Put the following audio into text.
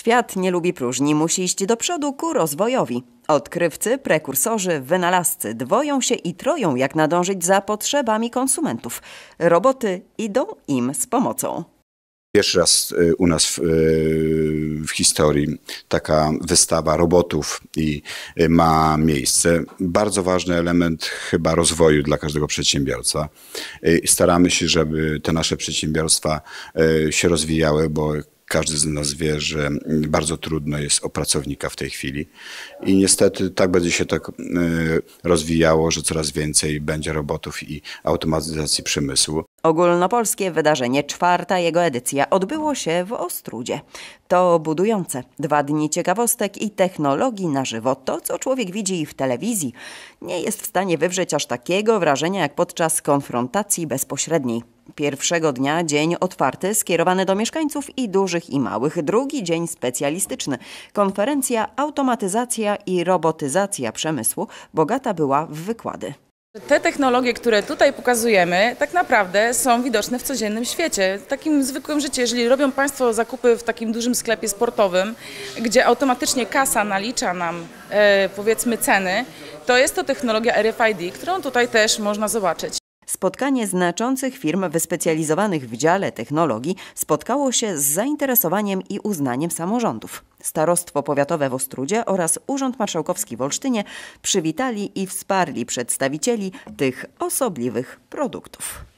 Świat nie lubi próżni, musi iść do przodu ku rozwojowi. Odkrywcy, prekursorzy, wynalazcy dwoją się i troją, jak nadążyć za potrzebami konsumentów. Roboty idą im z pomocą. Pierwszy raz y, u nas w, y, w, historii taka wystawa robotów i y, ma miejsce. Bardzo ważny element chyba rozwoju dla każdego przedsiębiorca. Staramy się, żeby te nasze przedsiębiorstwa się rozwijały, bo każdy z nas wie, że bardzo trudno jest o pracownika w tej chwili. I niestety tak będzie się tak e, rozwijało, że coraz więcej będzie robotów i automatyzacji przemysłu. Ogólnopolskie wydarzenie, czwarta jego edycja, odbyło się w Ostrudzie. To budujące. Dwa dni ciekawostek i technologii na żywo. To, co człowiek widzi w telewizji, nie jest w stanie wywrzeć aż takiego wrażenia jak podczas konfrontacji bezpośredniej. Pierwszego dnia dzień otwarty, skierowany do mieszkańców i dużych i małych. Drugi dzień specjalistyczny. Konferencja Automatyzacja i robotyzacja przemysłu bogata była w wykłady. Te technologie, które tutaj pokazujemy, tak naprawdę są widoczne w codziennym świecie, w takim zwykłym życiu. Jeżeli robią Państwo zakupy w takim dużym sklepie sportowym, gdzie automatycznie kasa nalicza nam e, powiedzmy ceny, to jest to technologia RFID, którą tutaj też można zobaczyć. Spotkanie znaczących firm wyspecjalizowanych w dziale technologii spotkało się z zainteresowaniem i uznaniem samorządów. Starostwo Powiatowe w Ostrudzie oraz Urząd Marszałkowski w Olsztynie przywitali i wsparli przedstawicieli tych osobliwych produktów.